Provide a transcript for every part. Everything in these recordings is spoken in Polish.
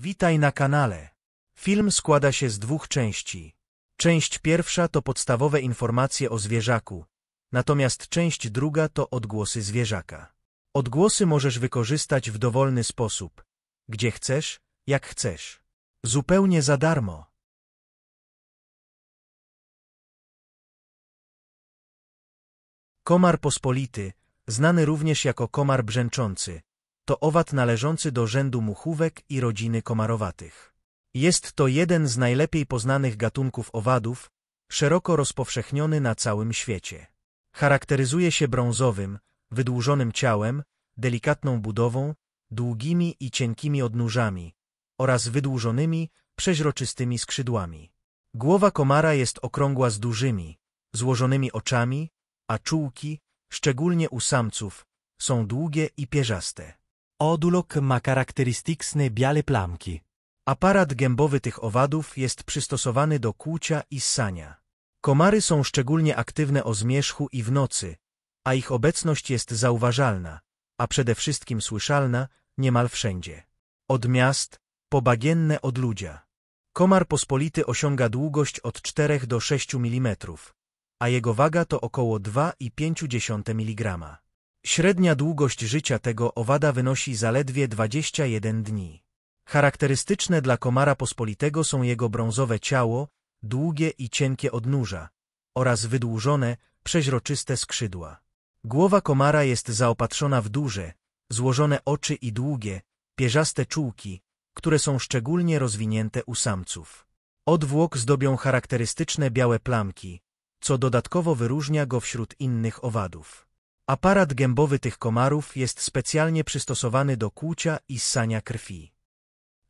Witaj na kanale. Film składa się z dwóch części. Część pierwsza to podstawowe informacje o zwierzaku, natomiast część druga to odgłosy zwierzaka. Odgłosy możesz wykorzystać w dowolny sposób, gdzie chcesz, jak chcesz. Zupełnie za darmo. Komar pospolity, znany również jako komar brzęczący, to owad należący do rzędu muchówek i rodziny komarowatych. Jest to jeden z najlepiej poznanych gatunków owadów, szeroko rozpowszechniony na całym świecie. Charakteryzuje się brązowym, wydłużonym ciałem, delikatną budową, długimi i cienkimi odnóżami oraz wydłużonymi, przeźroczystymi skrzydłami. Głowa komara jest okrągła z dużymi, złożonymi oczami, a czułki, szczególnie u samców, są długie i pierzaste. Odulok ma charakterystyczne białe plamki. Aparat gębowy tych owadów jest przystosowany do kłucia i ssania. Komary są szczególnie aktywne o zmierzchu i w nocy, a ich obecność jest zauważalna, a przede wszystkim słyszalna niemal wszędzie. Od miast, po bagienne od ludzia. Komar pospolity osiąga długość od 4 do 6 mm, a jego waga to około 2,5 mg. Średnia długość życia tego owada wynosi zaledwie 21 dni. Charakterystyczne dla komara pospolitego są jego brązowe ciało, długie i cienkie odnóża oraz wydłużone, przeźroczyste skrzydła. Głowa komara jest zaopatrzona w duże, złożone oczy i długie, pierzaste czułki, które są szczególnie rozwinięte u samców. Odwłok zdobią charakterystyczne białe plamki, co dodatkowo wyróżnia go wśród innych owadów. Aparat gębowy tych komarów jest specjalnie przystosowany do kłucia i ssania krwi.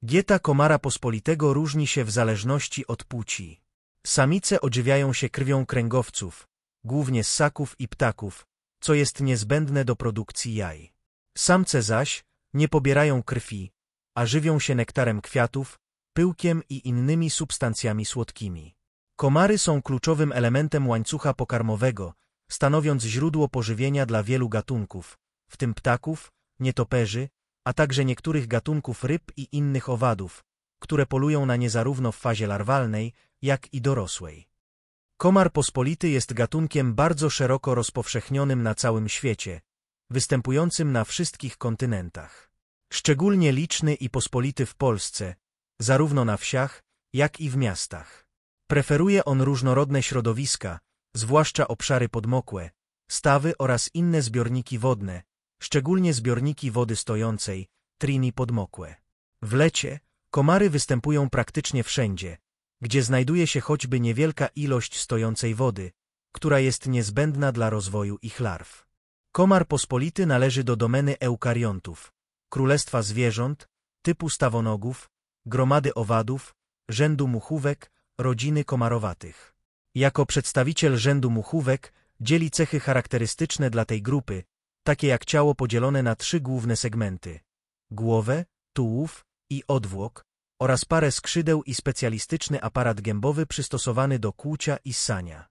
Dieta komara pospolitego różni się w zależności od płci. Samice odżywiają się krwią kręgowców, głównie ssaków i ptaków, co jest niezbędne do produkcji jaj. Samce zaś nie pobierają krwi, a żywią się nektarem kwiatów, pyłkiem i innymi substancjami słodkimi. Komary są kluczowym elementem łańcucha pokarmowego – stanowiąc źródło pożywienia dla wielu gatunków, w tym ptaków, nietoperzy, a także niektórych gatunków ryb i innych owadów, które polują na nie zarówno w fazie larwalnej, jak i dorosłej. Komar pospolity jest gatunkiem bardzo szeroko rozpowszechnionym na całym świecie, występującym na wszystkich kontynentach. Szczególnie liczny i pospolity w Polsce, zarówno na wsiach, jak i w miastach. Preferuje on różnorodne środowiska, zwłaszcza obszary podmokłe, stawy oraz inne zbiorniki wodne, szczególnie zbiorniki wody stojącej, trini podmokłe. W lecie komary występują praktycznie wszędzie, gdzie znajduje się choćby niewielka ilość stojącej wody, która jest niezbędna dla rozwoju ich larw. Komar pospolity należy do domeny eukariontów, królestwa zwierząt, typu stawonogów, gromady owadów, rzędu muchówek, rodziny komarowatych. Jako przedstawiciel rzędu muchówek dzieli cechy charakterystyczne dla tej grupy, takie jak ciało podzielone na trzy główne segmenty – głowę, tułów i odwłok oraz parę skrzydeł i specjalistyczny aparat gębowy przystosowany do kłucia i ssania.